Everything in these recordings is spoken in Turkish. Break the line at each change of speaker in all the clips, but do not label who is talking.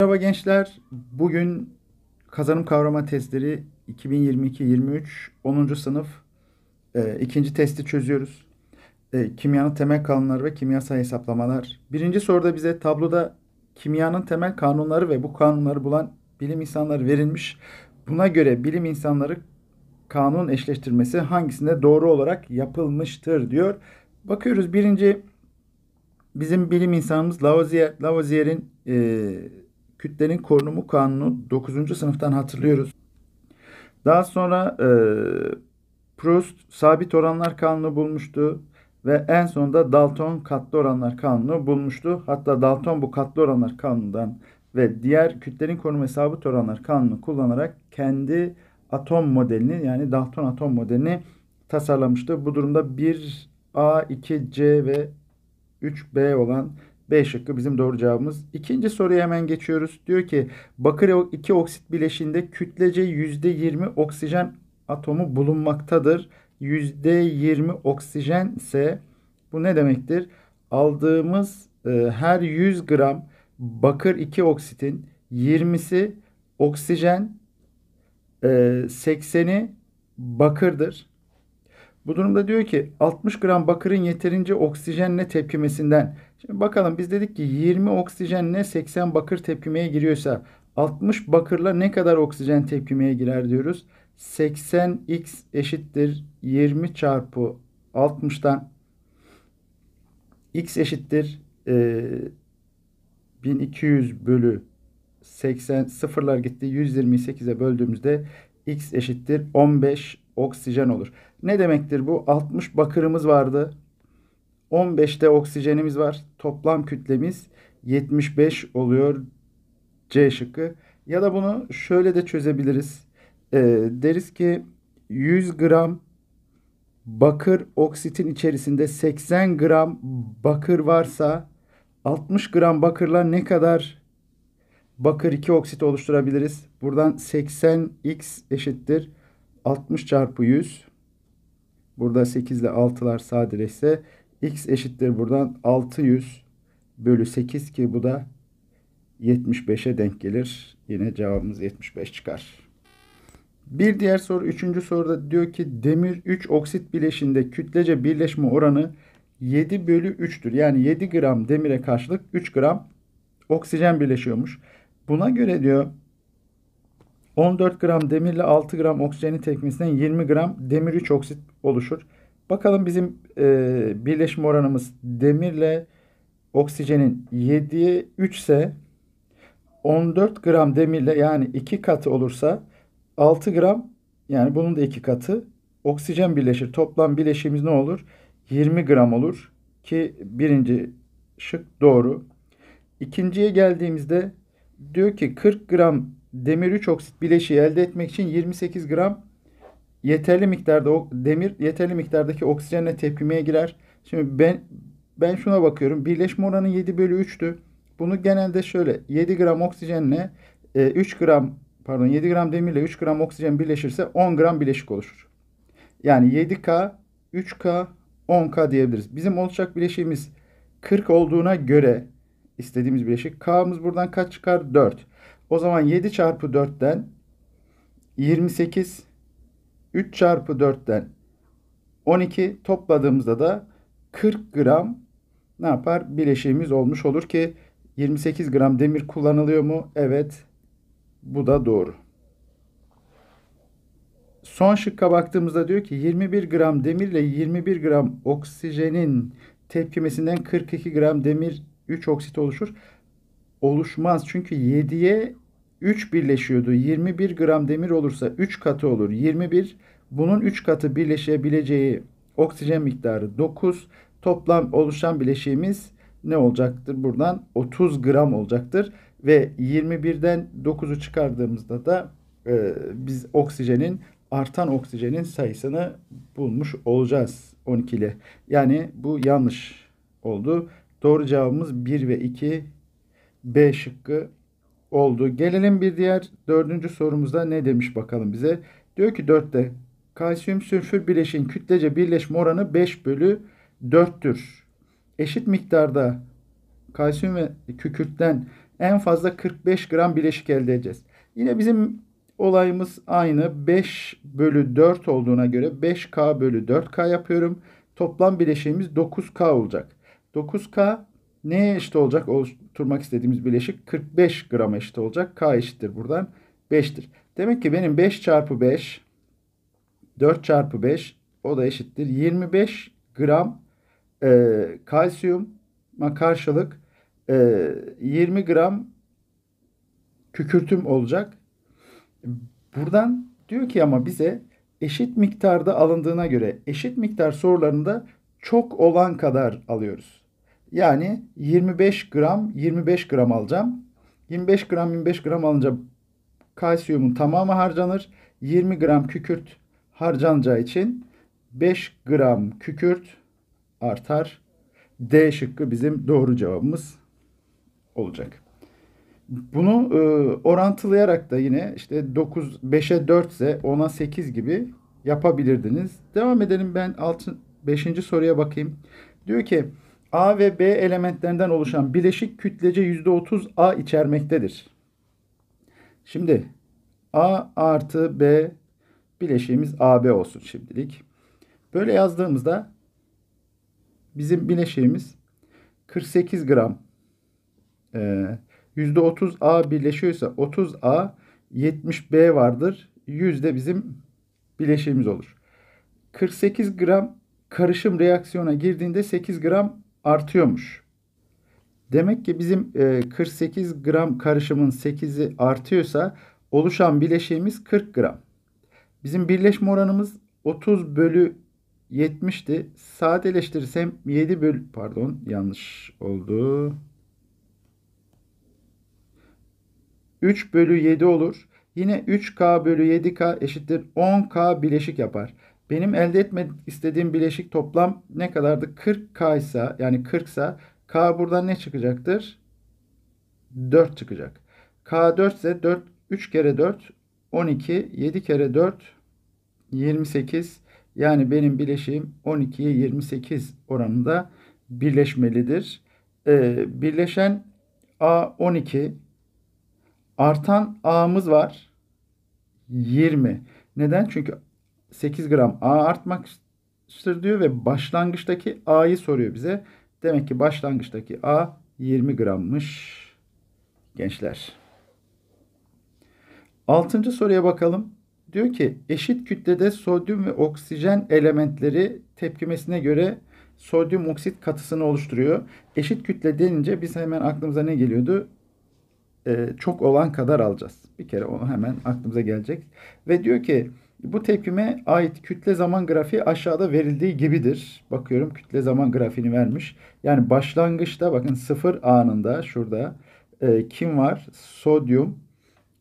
Merhaba gençler. Bugün kazanım kavrama testleri 2022-23 10. sınıf e, ikinci testi çözüyoruz. E, kimyanın temel kanunları ve kimyasal hesaplamalar. Birinci soruda bize tabloda kimyanın temel kanunları ve bu kanunları bulan bilim insanları verilmiş. Buna göre bilim insanları kanun eşleştirmesi hangisinde doğru olarak yapılmıştır diyor. Bakıyoruz birinci bizim bilim insanımız Lavoisier, Lavoisier'in e, kütlenin korunumu kanunu 9. sınıftan hatırlıyoruz. Daha sonra e, Proust sabit oranlar kanunu bulmuştu ve en sonunda Dalton katlı oranlar kanunu bulmuştu. Hatta Dalton bu katlı oranlar kanunundan ve diğer kütlenin korunumu sabit oranlar kanunu kullanarak kendi atom modelini yani Dalton atom modelini tasarlamıştı. Bu durumda 1A, 2C ve 3B olan B şıkkı bizim doğru cevabımız. İkinci soruya hemen geçiyoruz. Diyor ki bakır 2 oksit bileşiğinde kütlece %20 oksijen atomu bulunmaktadır. %20 oksijen ise bu ne demektir? Aldığımız e, her 100 gram bakır 2 oksitin 20'si oksijen, e, 80'i bakırdır. Bu durumda diyor ki 60 gram bakırın yeterince oksijenle tepkimesinden. Şimdi bakalım biz dedik ki 20 oksijenle 80 bakır tepkimeye giriyorsa 60 bakırla ne kadar oksijen tepkimeye girer diyoruz. 80x eşittir 20 çarpı 60'tan x eşittir e, 1200 bölü 80 sıfırlar gitti 128'e böldüğümüzde x eşittir 15 oksijen olur. Ne demektir bu? 60 bakırımız vardı. 15'te oksijenimiz var. Toplam kütlemiz 75 oluyor C şıkkı. Ya da bunu şöyle de çözebiliriz. E, deriz ki 100 gram bakır oksitin içerisinde 80 gram bakır varsa 60 gram bakırla ne kadar bakır 2 oksit oluşturabiliriz? Buradan 80x eşittir 60 çarpı 100 burada 8 ile 6'lar sadeleşse x eşittir buradan 600 bölü 8 ki bu da 75'e denk gelir. Yine cevabımız 75 çıkar. Bir diğer soru, üçüncü soruda diyor ki demir 3 oksit bileşinde kütlece birleşme oranı 7 bölü 3'tür. Yani 7 gram demire karşılık 3 gram oksijen birleşiyormuş. Buna göre diyor 14 gram demirle 6 gram oksijeni tekmesinden 20 gram demir 3 oksit oluşur. Bakalım bizim e, birleşim oranımız demirle oksijenin 7'ye 3 ise 14 gram demirle yani 2 katı olursa 6 gram yani bunun da 2 katı oksijen birleşir. Toplam bileşimimiz ne olur? 20 gram olur ki birinci şık doğru. İkinciye geldiğimizde diyor ki 40 gram demir 3 oksit bileşiği elde etmek için 28 gram yeterli miktarda demir yeterli miktardaki oksijenle tepkimeye girer. Şimdi ben ben şuna bakıyorum. Birleşme oranı 7 bölü 3'tü. Bunu genelde şöyle 7 gram oksijenle 3 e, gram pardon 7 gram demirle 3 gram oksijen birleşirse 10 gram bileşik oluşur. Yani 7K, 3K, 10K diyebiliriz. Bizim olacak bileşiğimiz 40 olduğuna göre istediğimiz bileşik K'mız buradan kaç çıkar? 4. O zaman 7 çarpı 4'ten 28, 3 çarpı 4'ten 12 topladığımızda da 40 gram ne yapar? Bileşiğimiz olmuş olur ki 28 gram demir kullanılıyor mu? Evet. Bu da doğru. Son şıkka baktığımızda diyor ki 21 gram demirle 21 gram oksijenin tepkimesinden 42 gram demir 3 oksit oluşur oluşmaz. Çünkü 7'ye 3 birleşiyordu. 21 gram demir olursa 3 katı olur. 21 bunun 3 katı birleşebileceği oksijen miktarı 9. Toplam oluşan bileşiğimiz ne olacaktır? Buradan 30 gram olacaktır. Ve 21'den 9'u çıkardığımızda da e, biz oksijenin artan oksijenin sayısını bulmuş olacağız 12 ile. Yani bu yanlış oldu. Doğru cevabımız 1 ve 2 B şıkkı oldu. Gelelim bir diğer dördüncü sorumuzda ne demiş bakalım bize. Diyor ki 4'te kalsiyum sülfür bileşin kütlece birleşme oranı 5 bölü 4'tür. Eşit miktarda kalsiyum ve kükürtten en fazla 45 gram bileşik elde edeceğiz. Yine bizim olayımız aynı. 5 bölü 4 olduğuna göre 5K bölü 4K yapıyorum. Toplam bileşiğimiz 9K olacak. 9K Neye eşit olacak? Oluşturmak istediğimiz bileşik 45 gram eşit olacak. K eşittir buradan 5'tir. Demek ki benim 5 çarpı 5 4 çarpı 5 o da eşittir. 25 gram e, kalsiyuma karşılık e, 20 gram kükürtüm olacak. Buradan diyor ki ama bize eşit miktarda alındığına göre eşit miktar sorularında çok olan kadar alıyoruz. Yani 25 gram 25 gram alacağım. 25 gram 25 gram alınca kalsiyumun tamamı harcanır. 20 gram kükürt harcanacağı için 5 gram kükürt artar. D şıkkı bizim doğru cevabımız olacak. Bunu e, orantılayarak da yine işte 9 5'e 4 ise 10'a 8 gibi yapabilirdiniz. Devam edelim ben 6 5. soruya bakayım. Diyor ki A ve B elementlerinden oluşan bileşik kütlece %30 A içermektedir. Şimdi A artı B bileşiğimiz AB olsun şimdilik. Böyle yazdığımızda bizim bileşiğimiz 48 gram e, ee, %30 A birleşiyorsa 30 A 70 B vardır. 100 de bizim bileşiğimiz olur. 48 gram karışım reaksiyona girdiğinde 8 gram artıyormuş. Demek ki bizim 48 e, gram karışımın 8'i artıyorsa oluşan bileşiğimiz 40 gram. Bizim birleşme oranımız 30 bölü 70'ti. Sadeleştirirsem 7 bölü pardon yanlış oldu. 3 bölü 7 olur. Yine 3K bölü 7K eşittir 10K bileşik yapar. Benim elde etmek istediğim bileşik toplam ne kadardı? 40K ise yani 40 ise K buradan ne çıkacaktır? 4 çıkacak. K 4 ise 4 3 kere 4 12 7 kere 4 28 yani benim bileşiğim 12'ye 28 oranında birleşmelidir. Ee, birleşen A 12 artan A'mız var 20. Neden? Çünkü 8 gram A artmaktır diyor ve başlangıçtaki A'yı soruyor bize. Demek ki başlangıçtaki A 20 grammış gençler. Altıncı soruya bakalım. Diyor ki eşit kütlede sodyum ve oksijen elementleri tepkimesine göre sodyum oksit katısını oluşturuyor. Eşit kütle denince biz hemen aklımıza ne geliyordu? Ee, çok olan kadar alacağız. Bir kere onu hemen aklımıza gelecek. Ve diyor ki bu tepkime ait kütle zaman grafiği aşağıda verildiği gibidir. Bakıyorum kütle zaman grafiğini vermiş. Yani başlangıçta bakın sıfır anında şurada e, kim var? Sodyum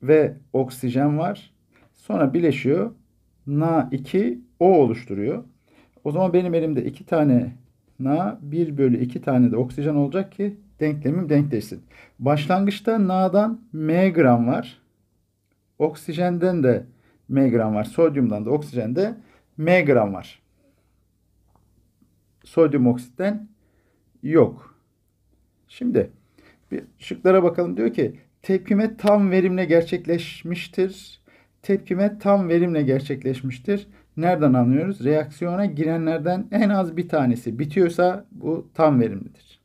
ve oksijen var. Sonra bileşiyor. Na2O oluşturuyor. O zaman benim elimde iki tane Na 1 bölü 2 tane de oksijen olacak ki denklemim denkleşsin. Başlangıçta Na'dan M gram var. Oksijenden de M gram var. Sodyumdan da oksijende M gram var. Sodyum oksitten yok. Şimdi bir şıklara bakalım. Diyor ki tepkime tam verimle gerçekleşmiştir. Tepkime tam verimle gerçekleşmiştir. Nereden anlıyoruz? Reaksiyona girenlerden en az bir tanesi bitiyorsa bu tam verimlidir.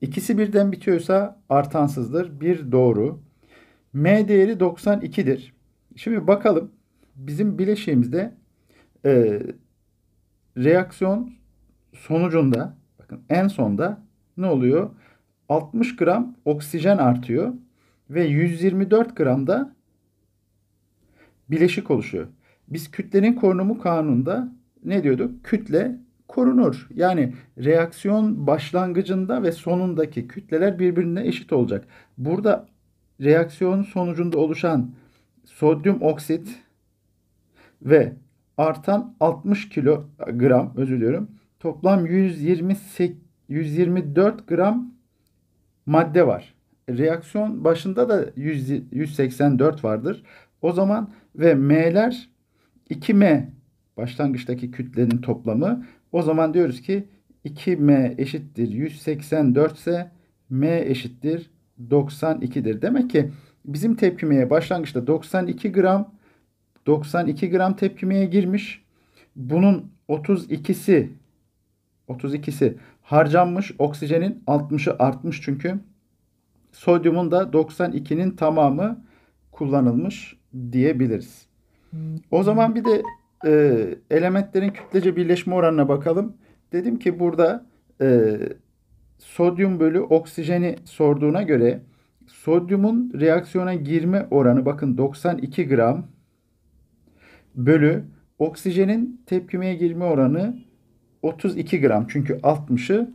İkisi birden bitiyorsa artansızdır. Bir doğru. M değeri 92'dir. Şimdi bakalım bizim bileşiğimizde e, reaksiyon sonucunda bakın en sonda ne oluyor? 60 gram oksijen artıyor ve 124 gram da bileşik oluşuyor. Biz kütlenin korunumu kanununda ne diyorduk? Kütle korunur. Yani reaksiyon başlangıcında ve sonundaki kütleler birbirine eşit olacak. Burada reaksiyon sonucunda oluşan sodyum oksit ve artan 60 kilogram özür diliyorum. Toplam 128, 124 gram madde var. Reaksiyon başında da 100, 184 vardır. O zaman ve M'ler 2M başlangıçtaki kütlenin toplamı. O zaman diyoruz ki 2M eşittir 184 ise M eşittir 92'dir. Demek ki bizim tepkimeye başlangıçta 92 gram 92 gram tepkimeye girmiş. Bunun 32'si 32'si harcanmış. Oksijenin 60'ı artmış çünkü. Sodyumun da 92'nin tamamı kullanılmış diyebiliriz. O zaman bir de e, elementlerin kütlece birleşme oranına bakalım. Dedim ki burada e, sodyum bölü oksijeni sorduğuna göre sodyumun reaksiyona girme oranı bakın 92 gram bölü oksijenin tepkimeye girme oranı 32 gram. Çünkü 60'ı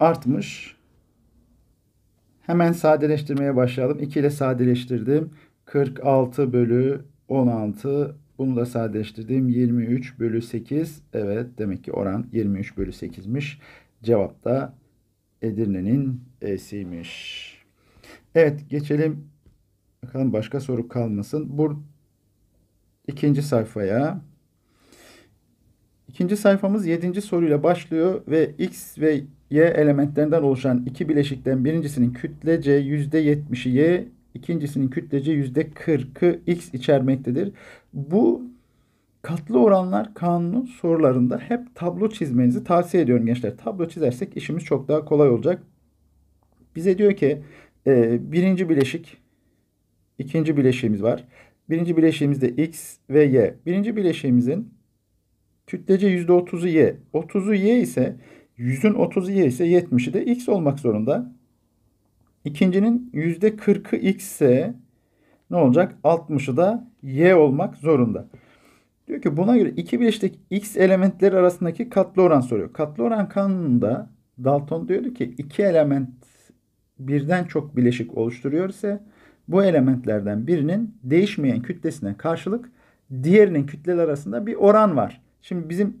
artmış. Hemen sadeleştirmeye başlayalım. 2 ile sadeleştirdim. 46 bölü 16. Bunu da sadeleştirdim. 23 bölü 8. Evet demek ki oran 23 bölü 8'miş. Cevap da Edirne'nin E'siymiş. Evet geçelim. Bakalım başka soru kalmasın. Burada ikinci sayfaya. İkinci sayfamız yedinci soruyla başlıyor ve x ve y elementlerinden oluşan iki bileşikten birincisinin kütlece yüzde yetmişi y, ikincisinin kütlece yüzde kırkı x içermektedir. Bu katlı oranlar kanunu sorularında hep tablo çizmenizi tavsiye ediyorum gençler. Tablo çizersek işimiz çok daha kolay olacak. Bize diyor ki e, birinci bileşik, ikinci bileşiğimiz var. Birinci bileşiğimizde x ve y. Birinci bileşiğimizin kütlece %30'u y. 30'u y ise 100'ün 30'u y ise 70'i de x olmak zorunda. İkincinin %40'ı x ise ne olacak? 60'ı da y olmak zorunda. Diyor ki buna göre iki bileşik x elementleri arasındaki katlı oran soruyor. Katlı oran kanununda Dalton diyordu ki iki element birden çok bileşik oluşturuyor ise bu elementlerden birinin değişmeyen kütlesine karşılık diğerinin kütleler arasında bir oran var. Şimdi bizim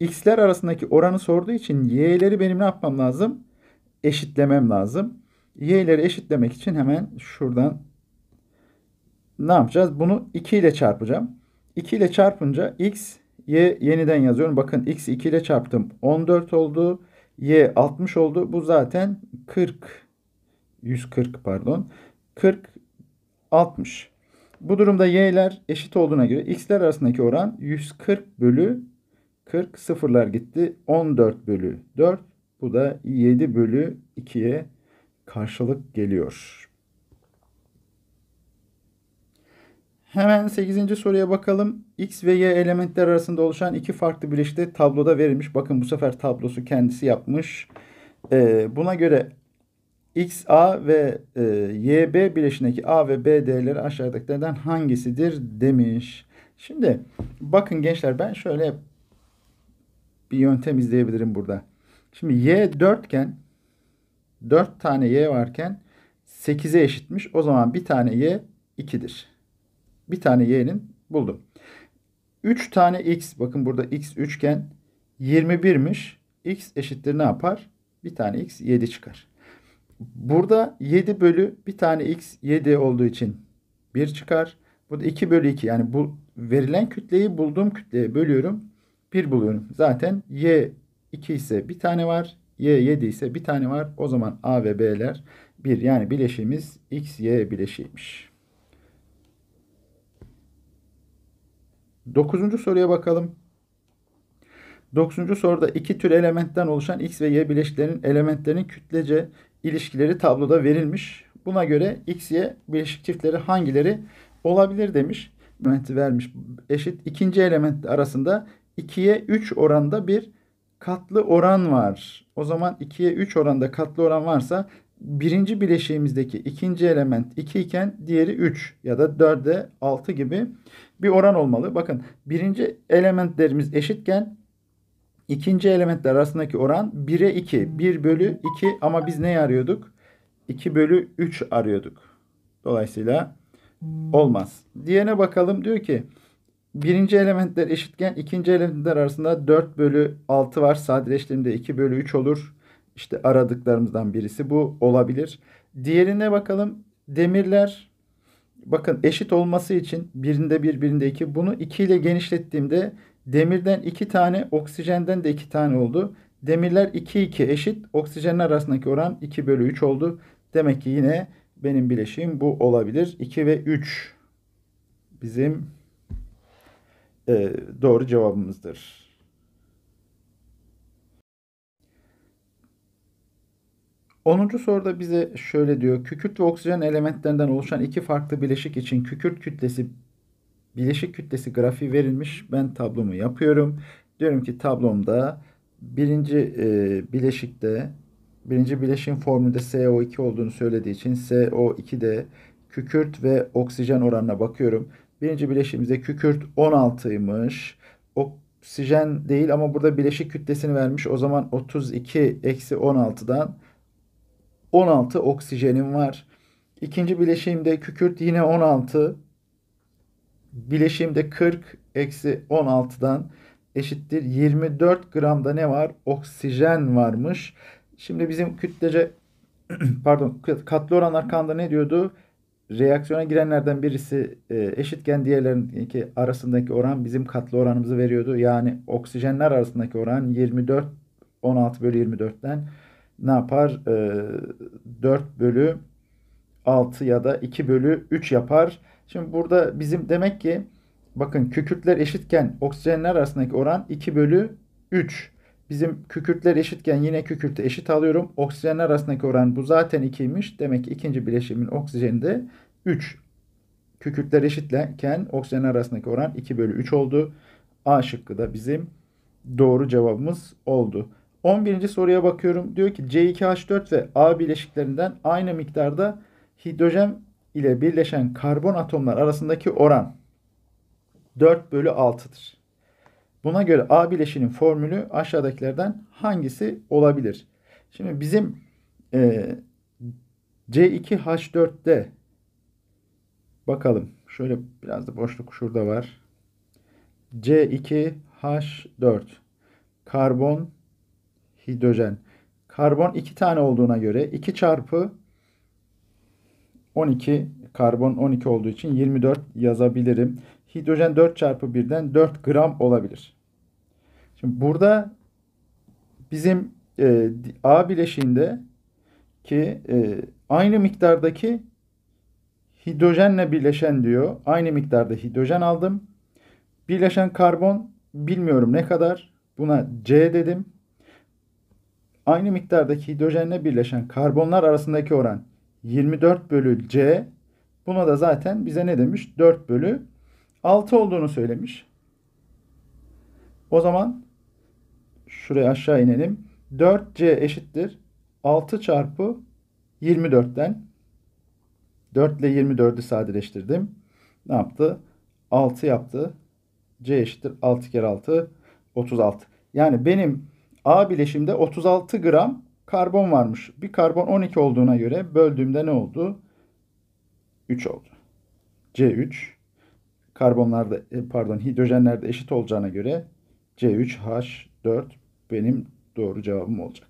x'ler arasındaki oranı sorduğu için y'leri benim ne yapmam lazım? Eşitlemem lazım. Y'leri eşitlemek için hemen şuradan ne yapacağız? Bunu 2 ile çarpacağım. 2 ile çarpınca x y yeniden yazıyorum. Bakın x 2 ile çarptım. 14 oldu. Y 60 oldu. Bu zaten 40 140 pardon. 40, 60. Bu durumda y'ler eşit olduğuna göre x'ler arasındaki oran 140 bölü 40 sıfırlar gitti. 14 bölü 4 bu da 7 bölü 2'ye karşılık geliyor. Hemen 8. soruya bakalım. X ve Y elementler arasında oluşan iki farklı bileşikte tabloda verilmiş. Bakın bu sefer tablosu kendisi yapmış. Ee, buna göre XA ve e, Y, bileşindeki A ve B değerleri aşağıdakilerden hangisidir demiş. Şimdi bakın gençler ben şöyle bir yöntem izleyebilirim burada. Şimdi Y 4 iken 4 tane Y varken 8'e eşitmiş. O zaman bir tane Y 2'dir. Bir tane Y'nin buldum. 3 tane X bakın burada X üçgen 21'miş. X eşittir ne yapar? Bir tane X 7 çıkar. Burada 7 bölü bir tane x 7 olduğu için 1 çıkar. Bu da 2 bölü 2 yani bu verilen kütleyi bulduğum kütleye bölüyorum. 1 buluyorum. Zaten y 2 ise bir tane var. Y 7 ise bir tane var. O zaman A ve B'ler 1 yani bileşiğimiz x y bileşiğiymiş. 9. soruya bakalım. 9. soruda iki tür elementten oluşan X ve Y bileşiklerinin elementlerinin kütlece ilişkileri tabloda verilmiş. Buna göre X, Y bileşik çiftleri hangileri olabilir demiş. Elementi vermiş. Eşit ikinci element arasında 2'ye 3 oranda bir katlı oran var. O zaman 2'ye 3 oranda katlı oran varsa birinci bileşiğimizdeki ikinci element 2 iken diğeri 3 ya da 4'e 6 gibi bir oran olmalı. Bakın birinci elementlerimiz eşitken ikinci elementler arasındaki oran 1'e 2. 1 bölü 2 ama biz ne arıyorduk? 2 bölü 3 arıyorduk. Dolayısıyla olmaz. Diğerine bakalım diyor ki birinci elementler eşitken ikinci elementler arasında 4 bölü 6 var. Sadeleştiğimde 2 bölü 3 olur. İşte aradıklarımızdan birisi bu olabilir. Diğerine bakalım. Demirler bakın eşit olması için birinde 1 bir, birinde 2 bunu 2 ile genişlettiğimde Demirden 2 tane, oksijenden de 2 tane oldu. Demirler 2-2 eşit. Oksijenin arasındaki oran 2 bölü 3 oldu. Demek ki yine benim bileşiğim bu olabilir. 2 ve 3 bizim e, doğru cevabımızdır. Onuncu soruda bize şöyle diyor. Kükürt ve oksijen elementlerinden oluşan iki farklı bileşik için kükürt kütlesi bileşik kütlesi grafiği verilmiş. Ben tablomu yapıyorum. Diyorum ki tablomda birinci e, bileşikte birinci bileşin formülde co 2 olduğunu söylediği için CO2 de kükürt ve oksijen oranına bakıyorum. Birinci bileşimizde kükürt 16'ymış. Oksijen değil ama burada bileşik kütlesini vermiş. O zaman 32 eksi 16'dan 16 oksijenim var. İkinci bileşimde kükürt yine 16. Bileşimde 40 eksi 16'dan eşittir. 24 gramda ne var? Oksijen varmış. Şimdi bizim kütlece pardon katlı oranlar kanda ne diyordu? Reaksiyona girenlerden birisi e, eşitken diğerlerinki arasındaki oran bizim katlı oranımızı veriyordu. Yani oksijenler arasındaki oran 24 16 bölü 24'ten ne yapar? 4 e, bölü 6 ya da 2 bölü 3 yapar. Şimdi burada bizim demek ki bakın kükürtler eşitken oksijenler arasındaki oran 2 bölü 3. Bizim kükürtler eşitken yine kükürtü eşit alıyorum. Oksijenler arasındaki oran bu zaten 2'ymiş. Demek ki ikinci bileşimin oksijeni de 3. Kükürtler eşitken oksijenler arasındaki oran 2 bölü 3 oldu. A şıkkı da bizim doğru cevabımız oldu. 11. soruya bakıyorum. Diyor ki C2H4 ve A bileşiklerinden aynı miktarda hidrojen ile birleşen karbon atomlar arasındaki oran 4 bölü 6'dır. Buna göre A bileşinin formülü aşağıdakilerden hangisi olabilir? Şimdi bizim e, c 2 h 4de bakalım. Şöyle biraz da boşluk şurada var. C2H4 karbon hidrojen. Karbon iki tane olduğuna göre 2 çarpı 12 karbon 12 olduğu için 24 yazabilirim. Hidrojen 4 çarpı 1'den 4 gram olabilir. Şimdi burada bizim e, A bileşiğinde ki e, aynı miktardaki hidrojenle birleşen diyor. Aynı miktarda hidrojen aldım. Birleşen karbon bilmiyorum ne kadar. Buna C dedim. Aynı miktardaki hidrojenle birleşen karbonlar arasındaki oran 24 bölü C buna da zaten bize ne demiş? 4 bölü 6 olduğunu söylemiş. O zaman şuraya aşağı inelim. 4C eşittir. 6 çarpı 24'ten 4 ile 24'ü sadeleştirdim. Ne yaptı? 6 yaptı. C eşittir 6 kere 6 36. Yani benim A bileşimde 36 gram karbon varmış. Bir karbon 12 olduğuna göre böldüğümde ne oldu? 3 oldu. C3 karbonlarda e, pardon hidrojenlerde eşit olacağına göre C3H4 benim doğru cevabım olacak.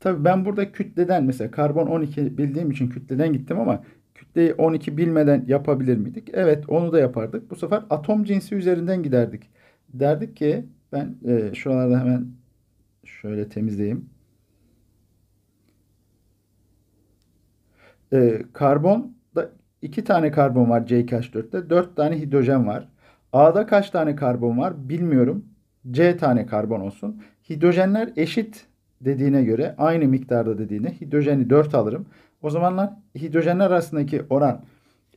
Tabi ben burada kütleden mesela karbon 12 bildiğim için kütleden gittim ama kütleyi 12 bilmeden yapabilir miydik? Evet onu da yapardık. Bu sefer atom cinsi üzerinden giderdik. Derdik ki ben e, şuralarda hemen şöyle temizleyeyim. E, karbon da iki tane karbon var CH4'te. Dört tane hidrojen var. A'da kaç tane karbon var bilmiyorum. C tane karbon olsun. Hidrojenler eşit dediğine göre aynı miktarda dediğine hidrojeni 4 alırım. O zamanlar hidrojenler arasındaki oran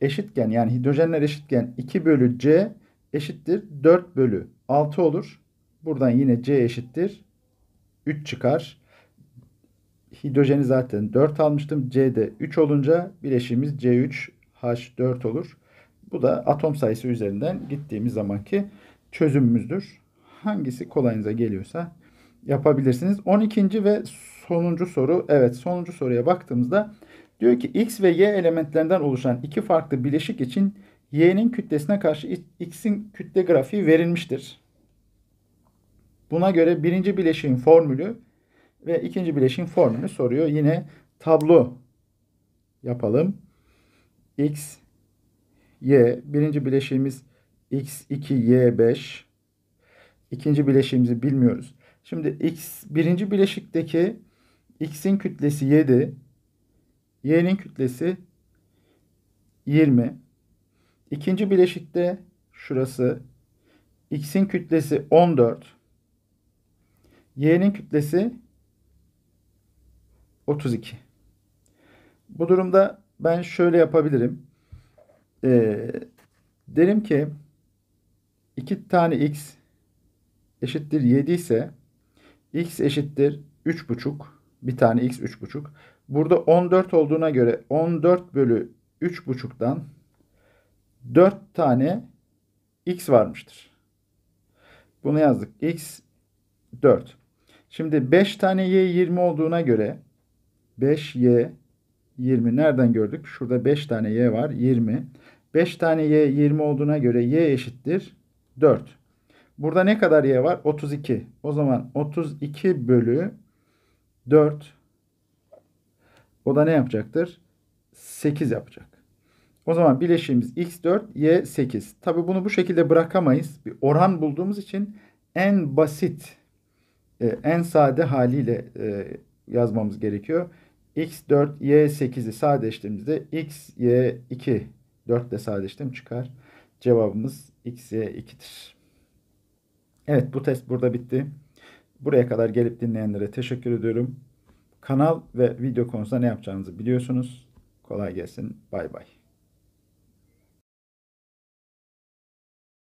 eşitken yani hidrojenler eşitken 2 bölü C eşittir 4 bölü 6 olur. Buradan yine C eşittir 3 çıkar hidrojeni zaten 4 almıştım. C'de 3 olunca bileşiğimiz C3H4 olur. Bu da atom sayısı üzerinden gittiğimiz zamanki çözümümüzdür. Hangisi kolayınıza geliyorsa yapabilirsiniz. 12. ve sonuncu soru. Evet sonuncu soruya baktığımızda diyor ki X ve Y elementlerinden oluşan iki farklı bileşik için Y'nin kütlesine karşı X'in kütle grafiği verilmiştir. Buna göre birinci bileşiğin formülü ve ikinci bileşin formülünü soruyor. Yine tablo yapalım. X, Y. Birinci bileşimimiz X2, Y5. İkinci bileşimizi bilmiyoruz. Şimdi X birinci bileşikteki X'in kütlesi 7. Y'nin kütlesi 20. İkinci bileşikte şurası. X'in kütlesi 14. Y'nin kütlesi 32. Bu durumda ben şöyle yapabilirim. Ee, derim ki 2 tane x eşittir 7 ise x eşittir 3,5. Bir tane x 3,5. Burada 14 olduğuna göre 14 bölü 3,5'dan 4 tane x varmıştır. Bunu yazdık. x 4. Şimdi 5 tane y 20 olduğuna göre 5y 20 nereden gördük? Şurada 5 tane y var 20. 5 tane y 20 olduğuna göre y eşittir 4. Burada ne kadar y var? 32. O zaman 32 bölü 4 o da ne yapacaktır? 8 yapacak. O zaman bileşiğimiz x4, y8. Tabi bunu bu şekilde bırakamayız. Bir oran bulduğumuz için en basit, e, en sade haliyle e, yazmamız gerekiyor x4, y8'i sadeleştirdiğimizde x, y2 4 ile sadeleştirdim çıkar. Cevabımız x, y2'dir. Evet bu test burada bitti. Buraya kadar gelip dinleyenlere teşekkür ediyorum. Kanal ve video konusunda ne yapacağınızı biliyorsunuz. Kolay gelsin. Bay bay.